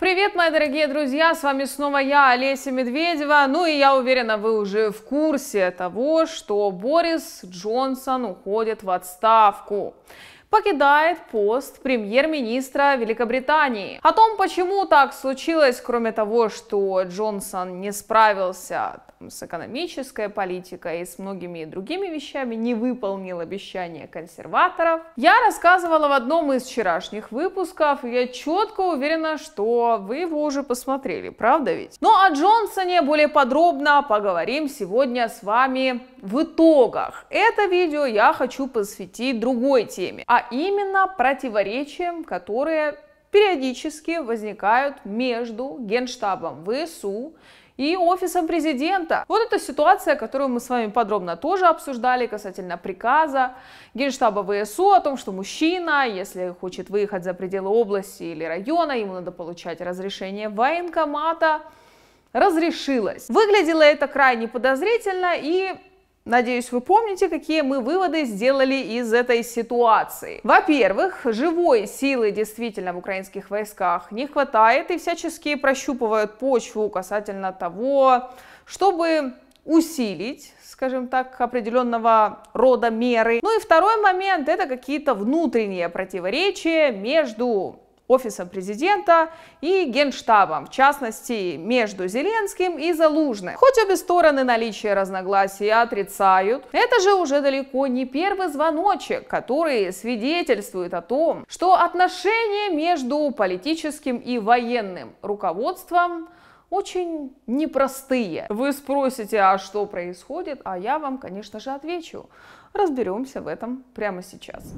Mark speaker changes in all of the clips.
Speaker 1: Привет, мои дорогие друзья, с вами снова я, Олеся Медведева. Ну и я уверена, вы уже в курсе того, что Борис Джонсон уходит в отставку покидает пост премьер-министра Великобритании. О том, почему так случилось, кроме того, что Джонсон не справился с экономической политикой и с многими другими вещами, не выполнил обещания консерваторов. Я рассказывала в одном из вчерашних выпусков, и я четко уверена, что вы его уже посмотрели, правда ведь? Но ну, о Джонсоне более подробно поговорим сегодня с вами в итогах. Это видео я хочу посвятить другой теме, а именно противоречиям, которые периодически возникают между Генштабом ВСУ и офисом президента. Вот эта ситуация, которую мы с вами подробно тоже обсуждали касательно приказа Генштаба ВСУ о том, что мужчина, если хочет выехать за пределы области или района, ему надо получать разрешение военкомата разрешилось Выглядело это крайне подозрительно и Надеюсь, вы помните, какие мы выводы сделали из этой ситуации. Во-первых, живой силы действительно в украинских войсках не хватает и всячески прощупывают почву касательно того, чтобы усилить, скажем так, определенного рода меры. Ну и второй момент – это какие-то внутренние противоречия между Офисом президента и Генштабом, в частности, между Зеленским и Залужным. Хоть обе стороны наличие разногласий отрицают, это же уже далеко не первый звоночек, который свидетельствует о том, что отношения между политическим и военным руководством очень непростые. Вы спросите, а что происходит? А я вам, конечно же, отвечу. Разберемся в этом прямо сейчас.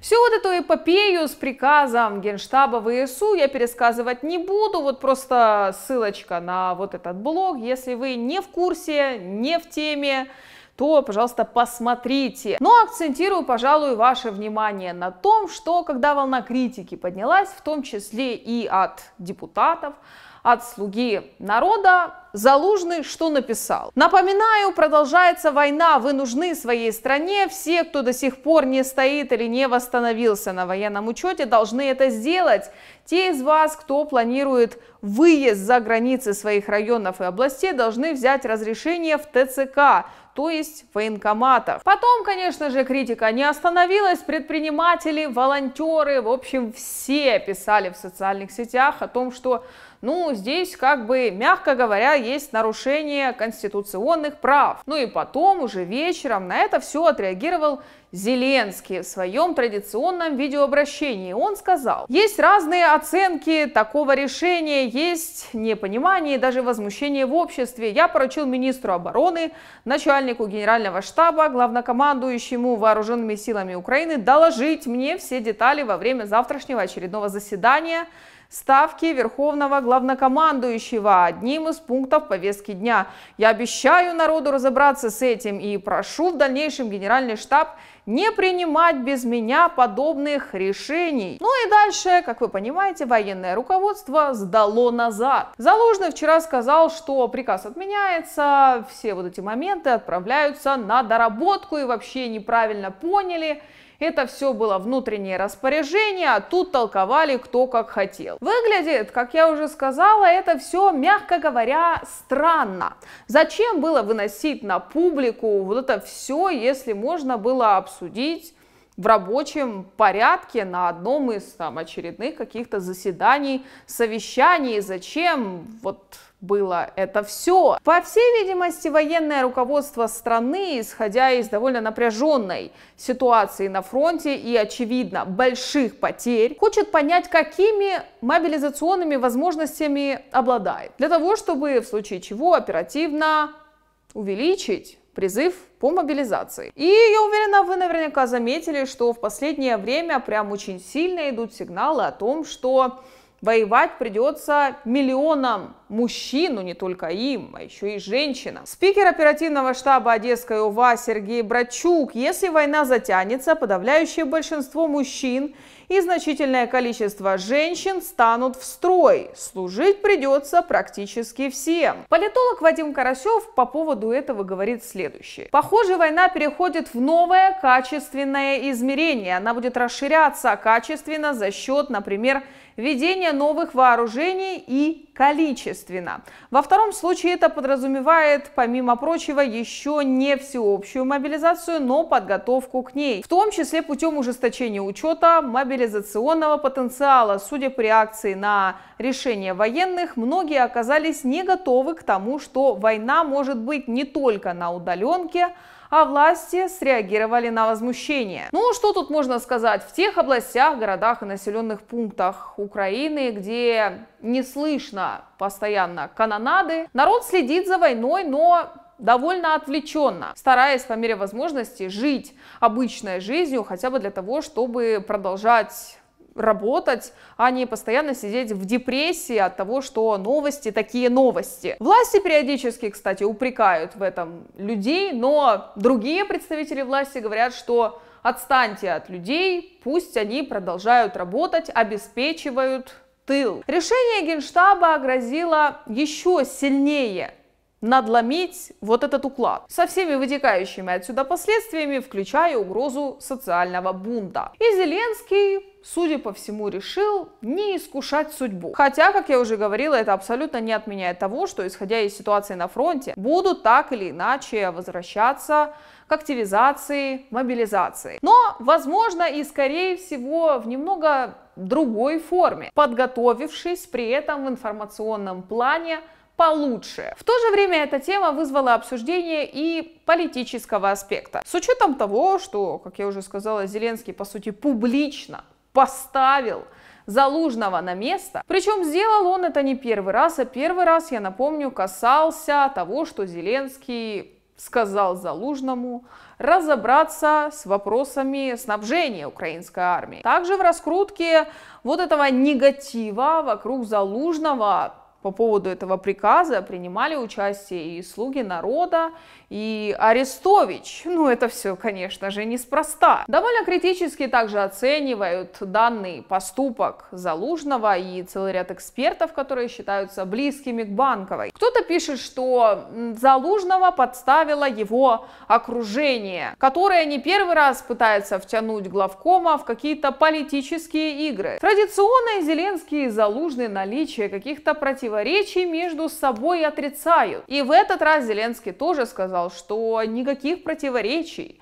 Speaker 1: Всю вот эту эпопею с приказом Генштаба ВСУ я пересказывать не буду, вот просто ссылочка на вот этот блог. Если вы не в курсе, не в теме, то, пожалуйста, посмотрите. Но акцентирую, пожалуй, ваше внимание на том, что когда волна критики поднялась, в том числе и от депутатов, от «Слуги народа» Залужный что написал? Напоминаю, продолжается война, вы нужны своей стране, все, кто до сих пор не стоит или не восстановился на военном учете, должны это сделать. Те из вас, кто планирует выезд за границы своих районов и областей, должны взять разрешение в ТЦК, то есть военкоматов. Потом, конечно же, критика не остановилась. Предприниматели, волонтеры, в общем, все писали в социальных сетях о том, что ну, здесь как бы, мягко говоря, есть нарушение конституционных прав. Ну и потом уже вечером на это все отреагировал Зеленский в своем традиционном видеообращении. Он сказал, есть разные оценки такого решения, есть непонимание и даже возмущение в обществе. Я поручил министру обороны, начальнику генерального штаба, главнокомандующему вооруженными силами Украины доложить мне все детали во время завтрашнего очередного заседания ставки Верховного Главнокомандующего одним из пунктов повестки дня. Я обещаю народу разобраться с этим и прошу в дальнейшем Генеральный штаб не принимать без меня подобных решений. Ну и дальше, как вы понимаете, военное руководство сдало назад. Залужный вчера сказал, что приказ отменяется, все вот эти моменты отправляются на доработку и вообще неправильно поняли. Это все было внутреннее распоряжение, а тут толковали кто как хотел. Выглядит, как я уже сказала, это все, мягко говоря, странно. Зачем было выносить на публику вот это все, если можно было обсуждать обсудить в рабочем порядке на одном из там, очередных каких-то заседаний, совещаний, зачем вот было это все. По всей видимости, военное руководство страны, исходя из довольно напряженной ситуации на фронте и, очевидно, больших потерь, хочет понять, какими мобилизационными возможностями обладает, для того, чтобы в случае чего оперативно увеличить призыв по мобилизации. И я уверена, вы наверняка заметили, что в последнее время прям очень сильно идут сигналы о том, что Воевать придется миллионам мужчин, ну не только им, а еще и женщинам. Спикер оперативного штаба Одесской ОВА Сергей Брачук. Если война затянется, подавляющее большинство мужчин и значительное количество женщин станут в строй. Служить придется практически всем. Политолог Вадим Карасев по поводу этого говорит следующее. Похоже, война переходит в новое качественное измерение. Она будет расширяться качественно за счет, например, введения новых вооружений и количественно. Во втором случае это подразумевает, помимо прочего, еще не всеобщую мобилизацию, но подготовку к ней, в том числе путем ужесточения учета мобилизационного потенциала. Судя по реакции на решение военных, многие оказались не готовы к тому, что война может быть не только на удаленке, а власти среагировали на возмущение. Ну, что тут можно сказать? В тех областях, городах и населенных пунктах Украины, где не слышно постоянно канонады, народ следит за войной, но довольно отвлеченно, стараясь по мере возможности жить обычной жизнью, хотя бы для того, чтобы продолжать работать, а не постоянно сидеть в депрессии от того, что новости такие новости. Власти периодически, кстати, упрекают в этом людей, но другие представители власти говорят, что отстаньте от людей, пусть они продолжают работать, обеспечивают тыл. Решение Генштаба грозило еще сильнее надломить вот этот уклад со всеми вытекающими отсюда последствиями, включая угрозу социального бунта. И Зеленский, судя по всему, решил не искушать судьбу. Хотя, как я уже говорила, это абсолютно не отменяет того, что, исходя из ситуации на фронте, будут так или иначе возвращаться к активизации, мобилизации. Но, возможно, и скорее всего в немного другой форме, подготовившись при этом в информационном плане получше. В то же время эта тема вызвала обсуждение и политического аспекта. С учетом того, что, как я уже сказала, Зеленский, по сути, публично поставил Залужного на место. Причем сделал он это не первый раз, а первый раз, я напомню, касался того, что Зеленский сказал Залужному разобраться с вопросами снабжения украинской армии. Также в раскрутке вот этого негатива вокруг Залужного по поводу этого приказа принимали участие и слуги народа, и Арестович. Ну, это все, конечно же, неспроста. Довольно критически также оценивают данный поступок Залужного и целый ряд экспертов, которые считаются близкими к Банковой. Кто-то пишет, что Залужного подставило его окружение, которое не первый раз пытается втянуть главкома в какие-то политические игры. Традиционно Зеленский и Залужный наличие каких-то против противоречий между собой отрицают. И в этот раз Зеленский тоже сказал, что никаких противоречий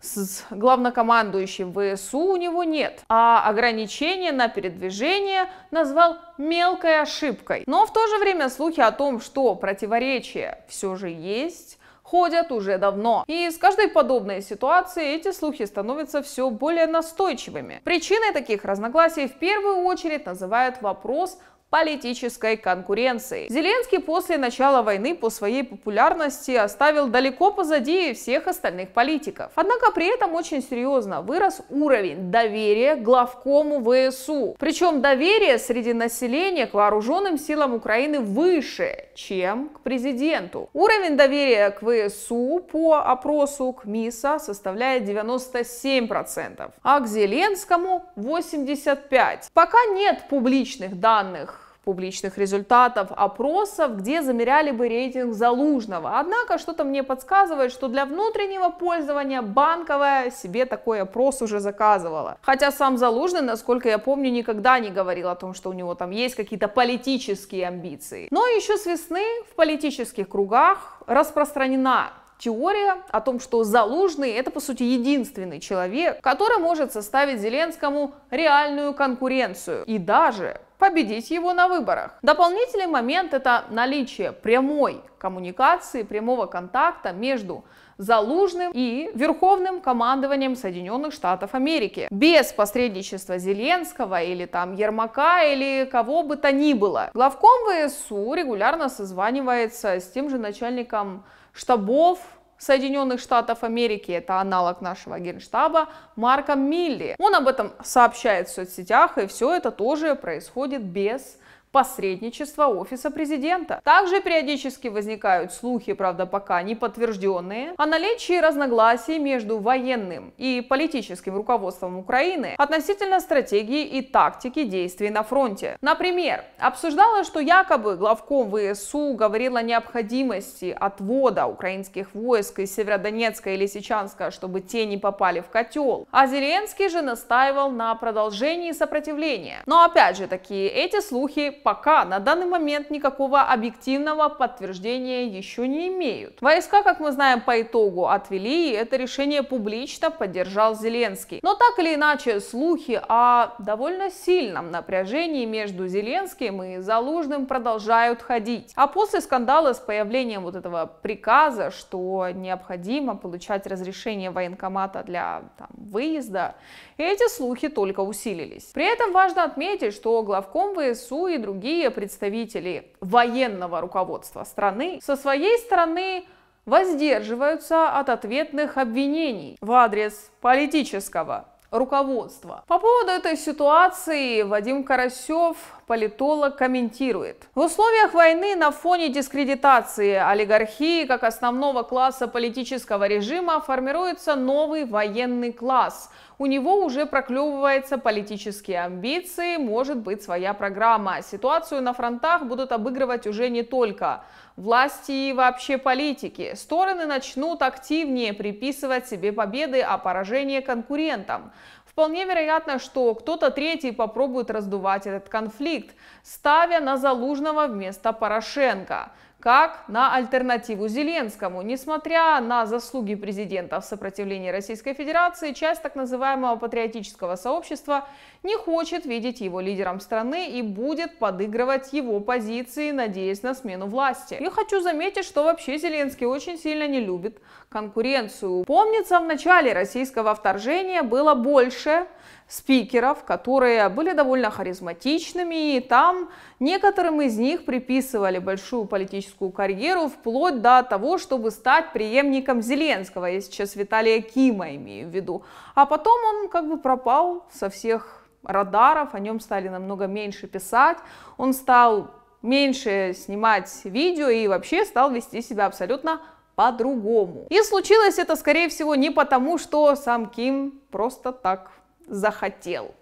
Speaker 1: с главнокомандующим ВСУ у него нет, а ограничение на передвижение назвал мелкой ошибкой. Но в то же время слухи о том, что противоречия все же есть, ходят уже давно. И с каждой подобной ситуацией эти слухи становятся все более настойчивыми. Причиной таких разногласий в первую очередь называют вопрос политической конкуренции. Зеленский после начала войны по своей популярности оставил далеко позади всех остальных политиков. Однако при этом очень серьезно вырос уровень доверия главкому ВСУ. Причем доверие среди населения к вооруженным силам Украины выше, чем к президенту. Уровень доверия к ВСУ по опросу КМИСа составляет 97%, а к Зеленскому 85%. Пока нет публичных данных публичных результатов опросов, где замеряли бы рейтинг Залужного. Однако что-то мне подсказывает, что для внутреннего пользования банковая себе такой опрос уже заказывала. Хотя сам Залужный, насколько я помню, никогда не говорил о том, что у него там есть какие-то политические амбиции. Но еще с весны в политических кругах распространена теория о том, что Залужный это по сути единственный человек, который может составить Зеленскому реальную конкуренцию. И даже победить его на выборах. Дополнительный момент – это наличие прямой коммуникации, прямого контакта между Залужным и Верховным командованием Соединенных Штатов Америки. Без посредничества Зеленского или там Ермака или кого бы то ни было. Главком ВСУ регулярно созванивается с тем же начальником штабов Соединенных Штатов Америки, это аналог нашего генштаба, Марка Милли. Он об этом сообщает в соцсетях, и все это тоже происходит без посредничества Офиса Президента. Также периодически возникают слухи, правда пока не подтвержденные, о наличии разногласий между военным и политическим руководством Украины относительно стратегии и тактики действий на фронте. Например, обсуждалось, что якобы главком ВСУ говорил о необходимости отвода украинских войск из Северодонецка или Лисичанска, чтобы те не попали в котел, а Зеленский же настаивал на продолжении сопротивления. Но опять же, такие эти слухи пока на данный момент никакого объективного подтверждения еще не имеют. Войска, как мы знаем по итогу, отвели, и это решение публично поддержал Зеленский. Но так или иначе, слухи о довольно сильном напряжении между Зеленским и Залужным продолжают ходить. А после скандала с появлением вот этого приказа, что необходимо получать разрешение военкомата для там, выезда, эти слухи только усилились. При этом важно отметить, что главком ВСУ и другие другие представители военного руководства страны со своей стороны воздерживаются от ответных обвинений в адрес политического руководства. По поводу этой ситуации Вадим Карасев политолог комментирует. В условиях войны на фоне дискредитации олигархии как основного класса политического режима формируется новый военный класс. У него уже проклевываются политические амбиции, может быть своя программа. Ситуацию на фронтах будут обыгрывать уже не только власти и вообще политики. Стороны начнут активнее приписывать себе победы, а поражение конкурентам. Вполне вероятно, что кто-то третий попробует раздувать этот конфликт, ставя на Залужного вместо Порошенко как на альтернативу Зеленскому. Несмотря на заслуги президента в сопротивлении Российской Федерации, часть так называемого патриотического сообщества не хочет видеть его лидером страны и будет подыгрывать его позиции, надеясь на смену власти. Я хочу заметить, что вообще Зеленский очень сильно не любит, конкуренцию. Помнится, в начале российского вторжения было больше спикеров, которые были довольно харизматичными, и там некоторым из них приписывали большую политическую карьеру вплоть до того, чтобы стать преемником Зеленского, я сейчас Виталия Кима имею в виду. А потом он как бы пропал со всех радаров, о нем стали намного меньше писать, он стал меньше снимать видео и вообще стал вести себя абсолютно по-другому. И случилось это, скорее всего, не потому, что сам Ким просто так захотел.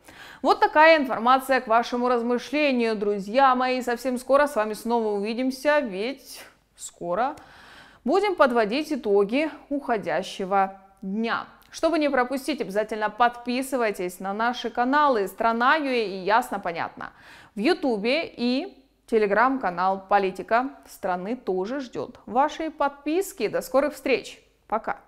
Speaker 1: Вот такая информация к вашему размышлению, друзья мои. Совсем скоро с вами снова увидимся, ведь скоро будем подводить итоги уходящего дня. Чтобы не пропустить, обязательно подписывайтесь на наши каналы «Страна Юэ» и «Ясно, понятно» в Ютубе и Телеграм-канал «Политика» страны тоже ждет вашей подписки. До скорых встреч. Пока.